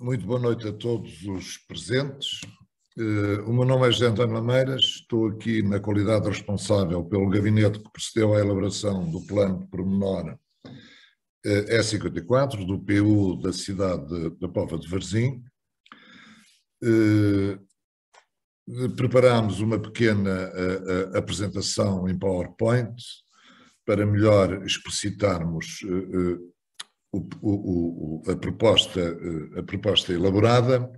Muito boa noite a todos os presentes. Eh, o meu nome é José António Lameiras, estou aqui na qualidade responsável pelo gabinete que precedeu à elaboração do plano de pormenor E54 eh, do PU da cidade da Pova de Varzim. Eh, preparámos uma pequena apresentação em PowerPoint para melhor explicitarmos o, o, o, a, proposta, eh, a proposta elaborada,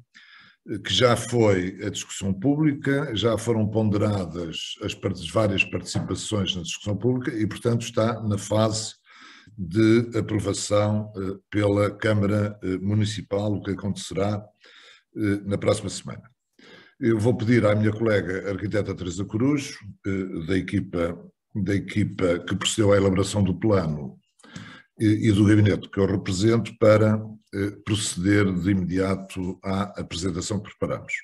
eh, que já foi a discussão pública, já foram ponderadas as várias participações na discussão pública e, portanto, está na fase de aprovação eh, pela Câmara Municipal, o que acontecerá na próxima semana. Eu vou pedir à minha colega a arquiteta Teresa Corujo, da equipa, da equipa que procedeu à elaboração do plano, e do gabinete que eu represento para eh, proceder de imediato à apresentação que preparamos.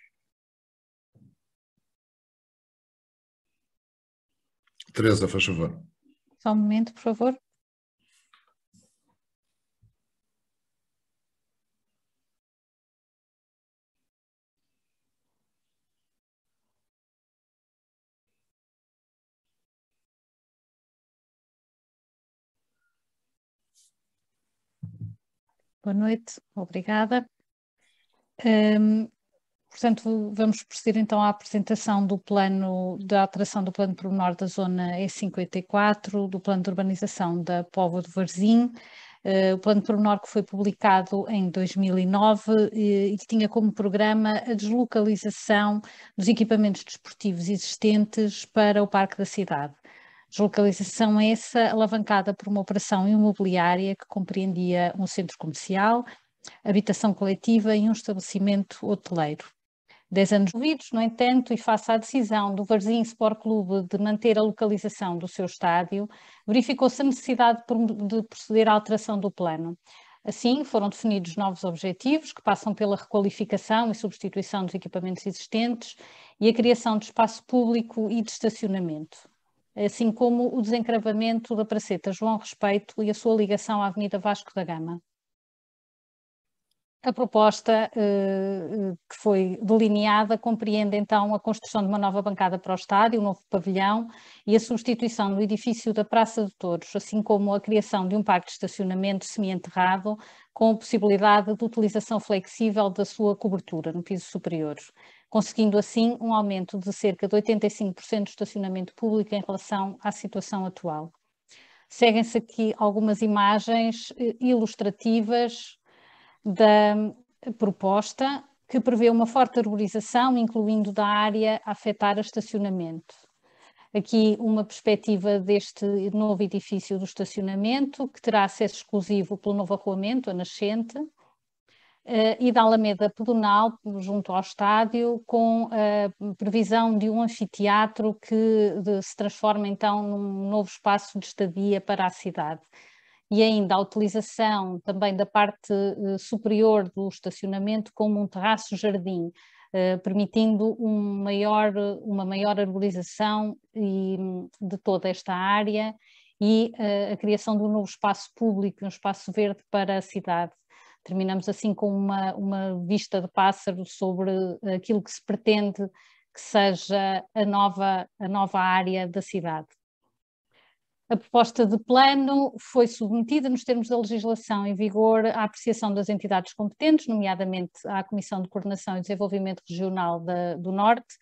Teresa, faz favor. Só um momento, por favor. Boa noite, obrigada. Um, portanto, vamos proceder então à apresentação do plano, da alteração do plano pormenor da zona E54, do plano de urbanização da Povo de Varzim, eh, o plano pormenor que foi publicado em 2009 eh, e que tinha como programa a deslocalização dos equipamentos desportivos existentes para o Parque da Cidade deslocalização essa alavancada por uma operação imobiliária que compreendia um centro comercial, habitação coletiva e um estabelecimento hoteleiro. Dez anos vividos, no entanto, e face à decisão do Varzim Sport Clube de manter a localização do seu estádio, verificou-se a necessidade de proceder à alteração do plano. Assim, foram definidos novos objetivos que passam pela requalificação e substituição dos equipamentos existentes e a criação de espaço público e de estacionamento assim como o desencravamento da Praceta João Respeito e a sua ligação à Avenida Vasco da Gama. A proposta eh, eh, que foi delineada compreende então a construção de uma nova bancada para o estádio, um novo pavilhão e a substituição do edifício da Praça de Touros, assim como a criação de um parque de estacionamento semi-enterrado com a possibilidade de utilização flexível da sua cobertura no piso superior conseguindo assim um aumento de cerca de 85% do estacionamento público em relação à situação atual. Seguem-se aqui algumas imagens eh, ilustrativas da eh, proposta, que prevê uma forte arborização, incluindo da área a afetar a estacionamento. Aqui uma perspectiva deste novo edifício do estacionamento, que terá acesso exclusivo pelo novo arruamento, a nascente, eh, e da Alameda Pedonal, junto ao estádio, com a previsão de um anfiteatro que se transforma então num novo espaço de estadia para a cidade. E ainda a utilização também da parte eh, superior do estacionamento como um terraço-jardim, eh, permitindo um maior, uma maior arborização de toda esta área e a criação de um novo espaço público, um espaço verde para a cidade. Terminamos assim com uma, uma vista de pássaro sobre eh, aquilo que se pretende que seja a nova, a nova área da cidade. A proposta de plano foi submetida nos termos da legislação em vigor à apreciação das entidades competentes, nomeadamente à Comissão de Coordenação e Desenvolvimento Regional da, do Norte,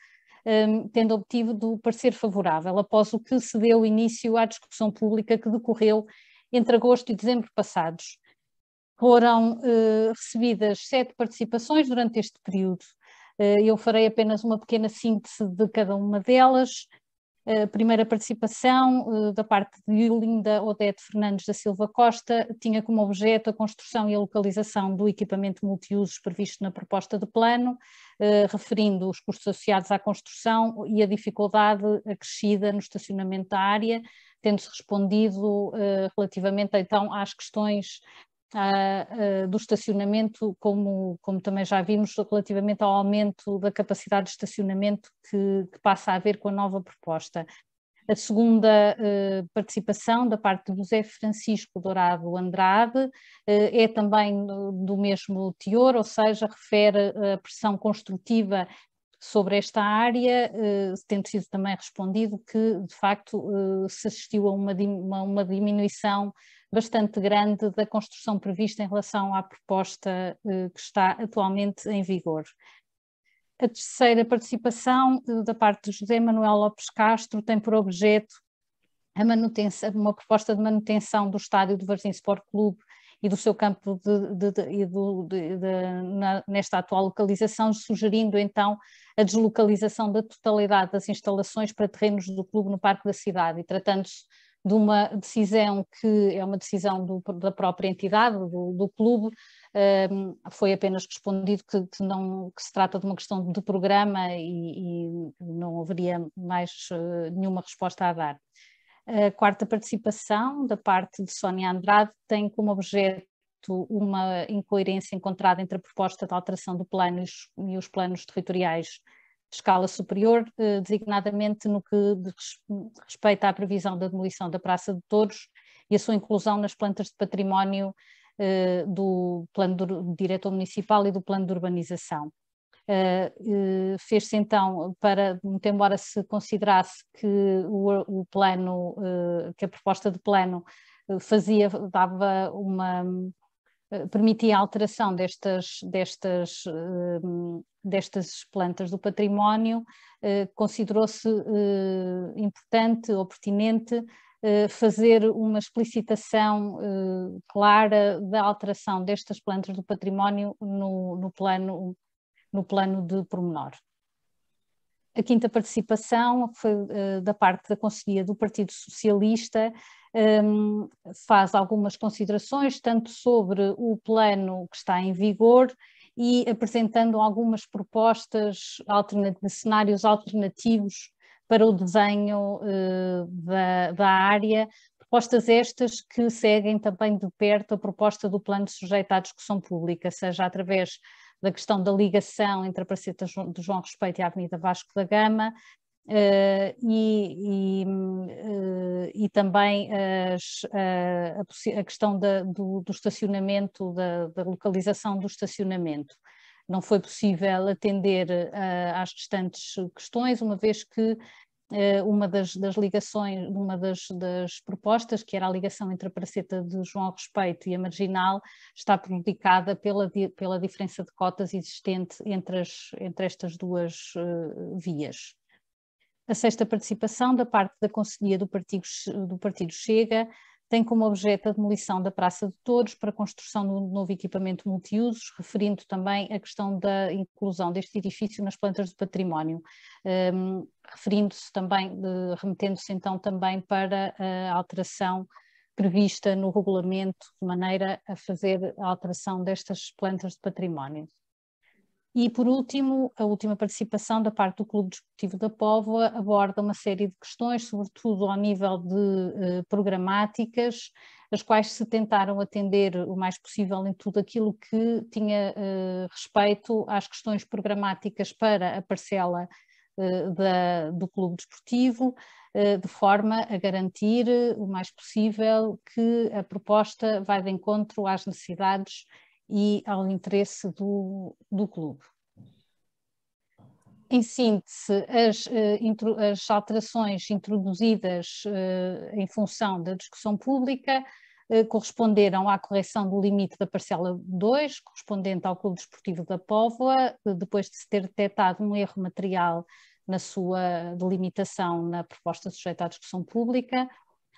um, ehm, tendo obtido do parecer favorável, após o que se deu início à discussão pública que decorreu entre agosto e dezembro passados, foram eh, recebidas sete participações durante este período. Eh, eu farei apenas uma pequena síntese de cada uma delas. Eh, a primeira participação da parte de Linda Odete Fernandes da Silva Costa tinha como objeto a construção e a localização do equipamento multiusos previsto na proposta de plano, referindo os custos associados à construção e a dificuldade acrescida no estacionamento da área, tendo-se respondido relativamente então às questões eh, do estacionamento, como, como também já vimos, relativamente ao aumento da capacidade de estacionamento que, que passa a haver com a nova proposta. A segunda eh, participação da parte de José Francisco Dourado Andrade eh, é também do mesmo teor, ou seja, refere eh, a pressão construtiva sobre esta área, eh, tem sido também respondido que, de facto, eh, se assistiu a uma, uma diminuição bastante grande da construção prevista em relação à proposta eh, que está atualmente em vigor. A terceira participação da parte de José Manuel Lopes Castro tem por objeto uma proposta de manutenção do estádio do Varzim Sport Clube e do seu campo de, de, de, na, nesta atual localização, sugerindo então a deslocalização da totalidade das instalações para terrenos do clube no Parque da Cidade, e tratando-se de uma decisão que é uma decisão do, da própria entidade, do, do clube, um, ehm, foi apenas respondido que, que, não, que se trata de uma questão de programa e, e não haveria mais uh, nenhuma resposta a dar. A quarta participação, da parte de Sónia Andrade, tem como objeto uma incoerência encontrada entre a proposta de alteração do plano e os planos territoriais de escala superior, eh, designadamente no que respeita à previsão da demolição da Praça de Touros e a sua inclusão nas plantas de património eh, do plano do diretor municipal e do plano de urbanização. Uh, Fez-se então, para, muito embora se considerasse que o, o plano, uh, que a proposta de plano fazia, dava uma, permitia a alteração destas, destas, destas plantas do património, considerou-se importante ou pertinente fazer uma explicitação clara da alteração destas plantas do património no, no plano no plano de pormenor. A quinta participação foi uh, da parte da Conselhia do Partido Socialista, um, ehm, faz algumas considerações, tanto sobre o plano que está em vigor e apresentando algumas propostas alternat de cenários alternativos para o desenho uh, da, da área, propostas estas que seguem também de perto a proposta do plano sujeita sujeito à discussão pública, seja através da questão da ligação entre a Praceta do João Respeito e a Avenida Vasco da Gama, Uh, e, e, uh, e, também as, eh, a, a, questão da, do, do, estacionamento, da, da, localização do estacionamento. Não foi possível atender às restantes questões, uma vez que eh, uma das, das, ligações, uma das, das, propostas, que era a ligação entre a praceta de João Respeito e a marginal, está prejudicada pela, pela diferença de cotas existente entre, as, entre estas duas uh, vias. A sexta participação da parte da Conselhia do Partido, do Partido Chega tem como objeto a demolição da Praça de Todos para a construção de um novo equipamento multiusos, referindo também a questão da inclusão deste edifício nas plantas de património, um, ehm, referindo-se também, remetendo-se então também para a alteração prevista no regulamento, de maneira a fazer a alteração destas plantas de património. E, por último, a última participação da parte do Clube Desportivo da Póvoa aborda uma série de questões, sobretudo ao nível de eh, programáticas, as quais se tentaram atender o mais possível em tudo aquilo que tinha eh, respeito às questões programáticas para a parcela eh, da, do Clube Desportivo, de forma a garantir o mais possível que a proposta vai de encontro às necessidades e ao interesse do, do clube. Em síntese, as, eh, as alterações introduzidas eh, em função da discussão pública eh, corresponderam à correção do limite da parcela 2, correspondente ao Clube Desportivo da Póvoa, depois de se ter detectado um erro material na sua delimitação na proposta sujeita à discussão pública,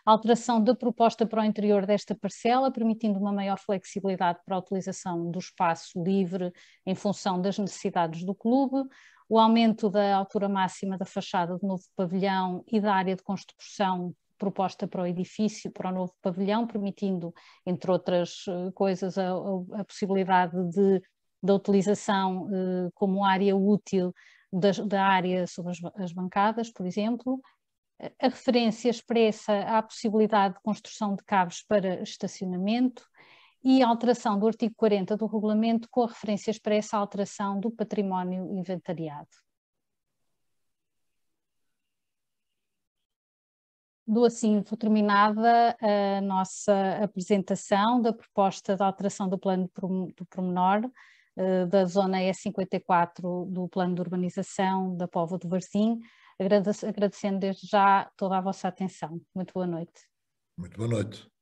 a alteração da proposta para o interior desta parcela, permitindo uma maior flexibilidade para a utilização do espaço livre em função das necessidades do clube, o aumento da altura máxima da fachada do novo pavilhão e da área de construção proposta para o edifício, para o novo pavilhão, permitindo, entre outras eh, coisas, a, a possibilidade de, da utilização eh, como área útil da área sobre as, bancadas, por exemplo, a referência expressa à possibilidade de construção de cabos para estacionamento e a alteração do artigo 40 do regulamento com a referência expressa à alteração do património inventariado. Dou assim por terminada a nossa apresentação da proposta de alteração do plano do promenor eh, da zona E54 do plano de urbanização da Povo do Varzim, agradecendo desde já toda a vossa atenção. Muito boa noite. Muito boa noite.